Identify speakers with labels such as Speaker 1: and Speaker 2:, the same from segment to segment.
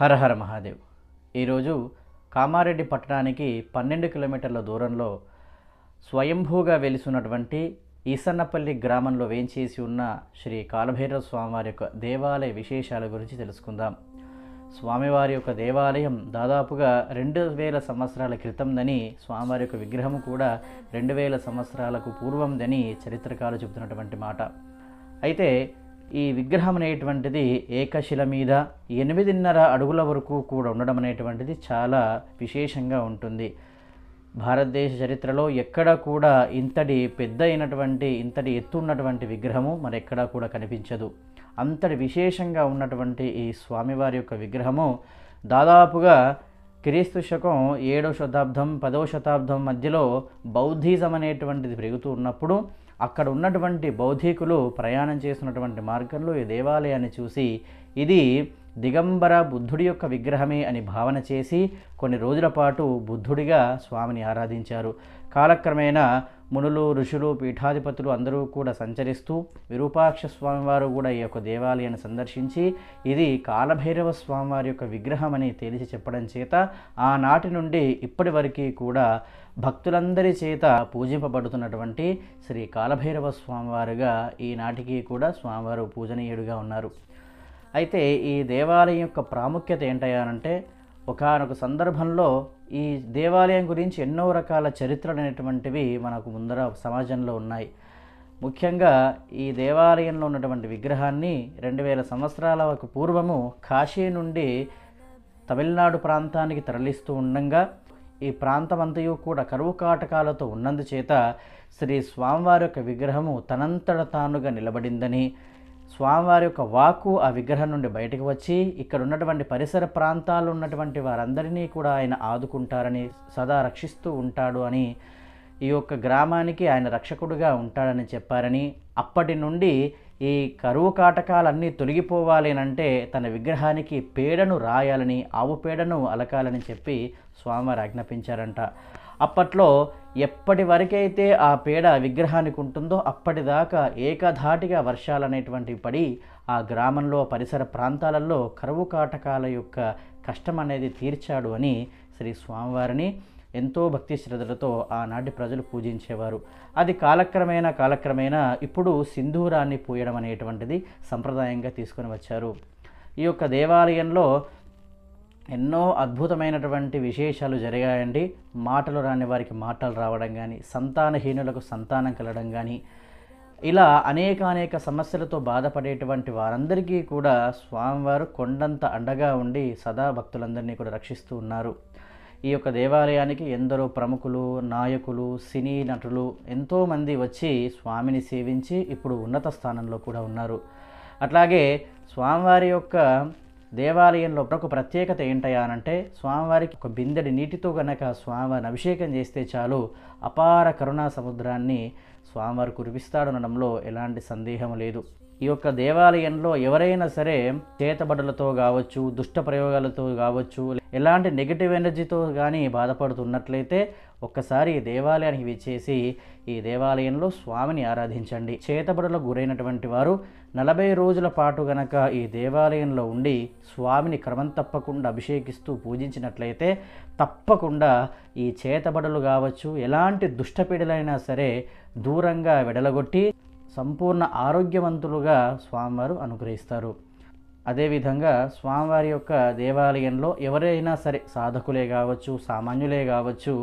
Speaker 1: హరహర మహాదేవ్ ఈరోజు కామారెడ్డి పట్టణానికి పన్నెండు కిలోమీటర్ల దూరంలో స్వయంభూగా వెలిసినటువంటి ఈసన్నపల్లి గ్రామంలో వేంచేసి ఉన్న శ్రీ కాలభైరవ స్వామివారి యొక్క దేవాలయ విశేషాల గురించి తెలుసుకుందాం స్వామివారి యొక్క దేవాలయం దాదాపుగా రెండు వేల సంవత్సరాల క్రితందని స్వామివారి యొక్క విగ్రహం కూడా రెండు వేల సంవత్సరాలకు పూర్వందని చరిత్రకారులు చెబుతున్నటువంటి మాట అయితే ఈ విగ్రహం అనేటువంటిది ఏకశిల మీద ఎనిమిదిన్నర అడుగుల వరకు కూడా ఉండడం అనేటువంటిది చాలా విశేషంగా ఉంటుంది భారతదేశ చరిత్రలో ఎక్కడా కూడా ఇంతటి పెద్ద అయినటువంటి ఇంతటి ఎత్తు ఉన్నటువంటి విగ్రహము మరెక్కడా కూడా కనిపించదు అంతటి విశేషంగా ఉన్నటువంటి ఈ స్వామివారి యొక్క విగ్రహము దాదాపుగా క్రీస్తు శకం ఏడో శతాబ్దం పదవ శతాబ్దం మధ్యలో బౌద్ధిజం అనేటువంటిది పెరుగుతూ ఉన్నప్పుడు అక్కడ ఉన్నటువంటి బౌద్ధికులు ప్రయాణం చేసినటువంటి మార్గంలో ఈ దేవాలయాన్ని చూసి ఇది దిగంబర బుద్ధుడి యొక్క విగ్రహమే అని భావన చేసి కొన్ని రోజుల పాటు బుద్ధుడిగా స్వామిని ఆరాధించారు కాలక్రమేణా మునులు ఋషులు పీఠాధిపతులు అందరూ కూడా సంచరిస్తూ విరూపాక్ష స్వామివారు కూడా ఈ యొక్క దేవాలయాన్ని సందర్శించి ఇది కాలభైరవ స్వామివారి యొక్క విగ్రహం అని తేల్చి చెప్పడం చేత ఆనాటి నుండి ఇప్పటి వరకు కూడా భక్తులందరి చేత పూజింపబడుతున్నటువంటి శ్రీ కాలభైరవ స్వామివారుగా ఈనాటికి కూడా స్వామివారు పూజనీయుడిగా ఉన్నారు అయితే ఈ దేవాలయం యొక్క ప్రాముఖ్యత ఏంటయ్యానంటే ఒకనొక సందర్భంలో ఈ దేవాలయం గురించి ఎన్నో రకాల చరిత్రలు అనేటువంటివి మనకు ముందర సమాజంలో ఉన్నాయి ముఖ్యంగా ఈ దేవాలయంలో ఉన్నటువంటి విగ్రహాన్ని రెండు వేల సంవత్సరాల పూర్వము కాశీ నుండి తమిళనాడు ప్రాంతానికి తరలిస్తూ ఉండగా ఈ ప్రాంతమంతయు కూడా కరువు కాటకాలతో ఉన్నందుచేత శ్రీ స్వామివారి యొక్క విగ్రహము తనంతట తానుగా నిలబడిందని స్వామివారి యొక్క వాకు ఆ విగ్రహం నుండి బయటకు వచ్చి ఇక్కడ ఉన్నటువంటి పరిసర ప్రాంతాల్లో ఉన్నటువంటి వారందరినీ కూడా ఆయన ఆదుకుంటారని సదా రక్షిస్తూ ఉంటాడు అని ఈ యొక్క గ్రామానికి ఆయన రక్షకుడుగా ఉంటాడని చెప్పారని అప్పటి నుండి ఈ కరువు కాటకాలన్నీ తొలగిపోవాలి అంటే తన విగ్రహానికి పేడను రాయాలని ఆవు పేడను అలకాలని చెప్పి స్వామివారు ఆజ్ఞాపించారంట అప్పట్లో ఎప్పటి వరకైతే ఆ పేడ విగ్రహానికి ఉంటుందో అప్పటిదాకా ఏకధాటిగా వర్షాలు అనేటువంటివి పడి ఆ గ్రామంలో పరిసర ప్రాంతాలలో కరువు కాటకాల యొక్క కష్టం అనేది తీర్చాడు అని శ్రీ స్వామివారిని ఎంతో భక్తి శ్రద్ధలతో ఆనాటి ప్రజలు పూజించేవారు అది కాలక్రమేణా కాలక్రమేణా ఇప్పుడు సింధూరాన్ని పూయడం అనేటువంటిది సంప్రదాయంగా తీసుకొని వచ్చారు ఈ యొక్క దేవాలయంలో ఎన్నో అద్భుతమైనటువంటి విశేషాలు జరిగాయండి మాటలు రాని వారికి మాటలు రావడం కానీ సంతానహీనులకు సంతానం కలగడం కానీ ఇలా అనేక అనేక సమస్యలతో బాధపడేటువంటి వారందరికీ కూడా స్వామివారు కొండంత అండగా ఉండి సదా భక్తులందరినీ కూడా రక్షిస్తూ ఉన్నారు ఈ యొక్క దేవాలయానికి ఎందరో ప్రముఖులు నాయకులు సినీ నటులు ఎంతోమంది వచ్చి స్వామిని సేవించి ఇప్పుడు ఉన్నత స్థానంలో కూడా ఉన్నారు అట్లాగే స్వామివారి యొక్క దేవాలయంలో ఒక ప్రత్యేకత ఏంటయా అనంటే స్వామివారికి ఒక బిందెడి నీటితో కనుక స్వామివారిని అభిషేకం చేస్తే చాలు అపార కరుణా సముద్రాన్ని స్వామివారు కురిపిస్తాడనడంలో ఎలాంటి సందేహం లేదు ఈ యొక్క దేవాలయంలో ఎవరైనా సరే చేతబడులతో కావచ్చు దుష్ట ప్రయోగాలతో కావచ్చు ఎలాంటి నెగిటివ్ ఎనర్జీతో కానీ బాధపడుతున్నట్లయితే ఒక్కసారి ఈ దేవాలయానికి విచ్చేసి ఈ దేవాలయంలో స్వామిని ఆరాధించండి చేతబడులకు గురైనటువంటి వారు నలభై రోజుల పాటు గనక ఈ దేవాలయంలో ఉండి స్వామిని క్రమం తప్పకుండా అభిషేకిస్తూ పూజించినట్లయితే తప్పకుండా ఈ చేతబడులు కావచ్చు ఎలాంటి దుష్టపీడలైనా సరే దూరంగా వెడలగొట్టి సంపూర్ణ ఆరోగ్యవంతులుగా స్వామివారు అనుగ్రహిస్తారు అదేవిధంగా స్వామివారి యొక్క దేవాలయంలో ఎవరైనా సరే సాధకులే కావచ్చు సామాన్యులే కావచ్చు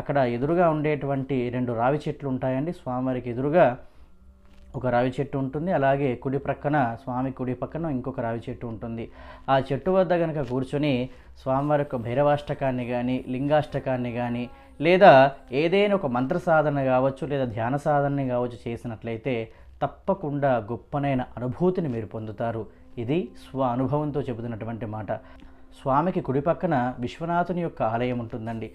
Speaker 1: అక్కడ ఎదురుగా ఉండేటువంటి రెండు రావి చెట్లు ఉంటాయండి స్వామివారికి ఎదురుగా ఒక రావి చెట్టు ఉంటుంది అలాగే కుడి ప్రక్కన స్వామి కుడి పక్కన ఇంకొక రావి చెట్టు ఉంటుంది ఆ చెట్టు వద్ద కనుక కూర్చొని స్వామివారి యొక్క భైరవాష్టకాన్ని కానీ లింగాష్టకాన్ని కానీ లేదా ఏదైనా ఒక మంత్ర సాధన కావచ్చు లేదా ధ్యాన సాధనని కావచ్చు చేసినట్లయితే తప్పకుండా గొప్పనైన అనుభూతిని మీరు పొందుతారు ఇది స్వ అనుభవంతో చెబుతున్నటువంటి మాట స్వామికి కుడి పక్కన విశ్వనాథుని యొక్క ఆలయం ఉంటుందండి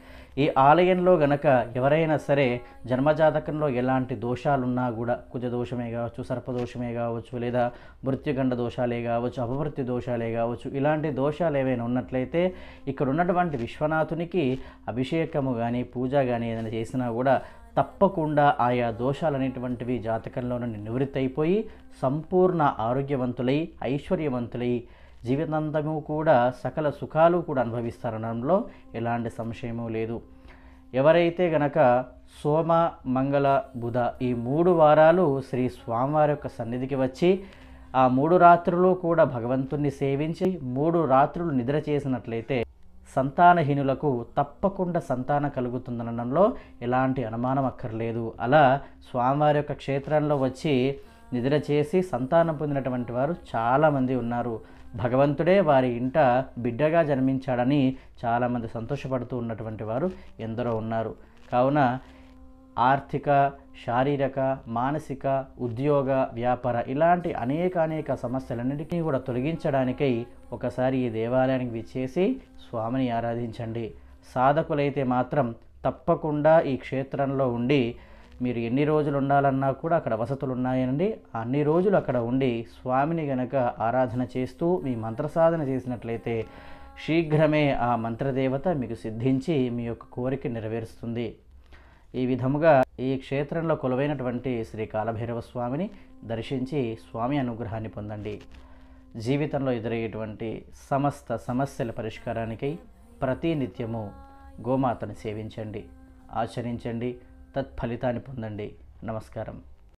Speaker 1: ఈ ఆలయంలో గనక ఎవరైనా సరే జన్మజాతకంలో ఎలాంటి దోషాలున్నా కూడా కుజ దోషమే కావచ్చు సర్పదోషమే కావచ్చు లేదా మృత్యుగండ దోషాలే కావచ్చు అపవృత్తి దోషాలే కావచ్చు ఇలాంటి దోషాలు ఏవైనా ఉన్నట్లయితే ఇక్కడ ఉన్నటువంటి విశ్వనాథునికి అభిషేకము కానీ పూజ కానీ ఏదైనా చేసినా కూడా తప్పకుండా ఆయా దోషాలు అనేటువంటివి జాతకంలో నుండి నివృత్తి అయిపోయి సంపూర్ణ ఆరోగ్యవంతులై ఐశ్వర్యవంతులై జీవితాంతము కూడా సకల సుఖాలు కూడా అనుభవిస్తారనడంలో ఎలాంటి సంశయము లేదు ఎవరైతే గనక సోమ మంగళ బుధ ఈ మూడు వారాలు శ్రీ స్వామివారి యొక్క సన్నిధికి వచ్చి ఆ మూడు రాత్రులు కూడా భగవంతుణ్ణి సేవించి మూడు రాత్రులు నిద్ర చేసినట్లయితే సంతానహీనులకు తప్పకుండా సంతాన కలుగుతుందనడంలో ఎలాంటి అనుమానం అక్కర్లేదు అలా స్వామివారి యొక్క క్షేత్రంలో వచ్చి నిద్ర చేసి సంతానం పొందినటువంటి వారు చాలామంది ఉన్నారు భగవంతుడే వారి ఇంట బిడ్డగా జన్మించాడని చాలామంది సంతోషపడుతూ ఉన్నటువంటి వారు ఎందరో ఉన్నారు కావున ఆర్థిక శారీరక మానసిక ఉద్యోగ వ్యాపార ఇలాంటి అనేక అనేక సమస్యలన్నింటినీ కూడా తొలగించడానికై ఒకసారి ఈ దేవాలయానికి విచ్చేసి స్వామిని ఆరాధించండి సాధకులైతే మాత్రం తప్పకుండా ఈ క్షేత్రంలో ఉండి మీరు ఎన్ని రోజులు ఉండాలన్నా కూడా అక్కడ వసతులు ఉన్నాయండి అన్ని రోజులు అక్కడ ఉండి స్వామిని గనక ఆరాధన చేస్తూ మీ మంత్ర సాధన చేసినట్లయితే శీఘ్రమే ఆ మంత్రదేవత మీకు సిద్ధించి మీ యొక్క కోరిక నెరవేరుస్తుంది ఈ విధముగా ఈ క్షేత్రంలో కొలువైనటువంటి శ్రీ కాలభైరవ స్వామిని దర్శించి స్వామి అనుగ్రహాన్ని పొందండి జీవితంలో ఎదురయ్యేటువంటి సమస్త సమస్యల పరిష్కారానికై ప్రతినిత్యము గోమాతను సేవించండి ఆచరించండి తత్ఫలితాన్ని పొందండి నమస్కారం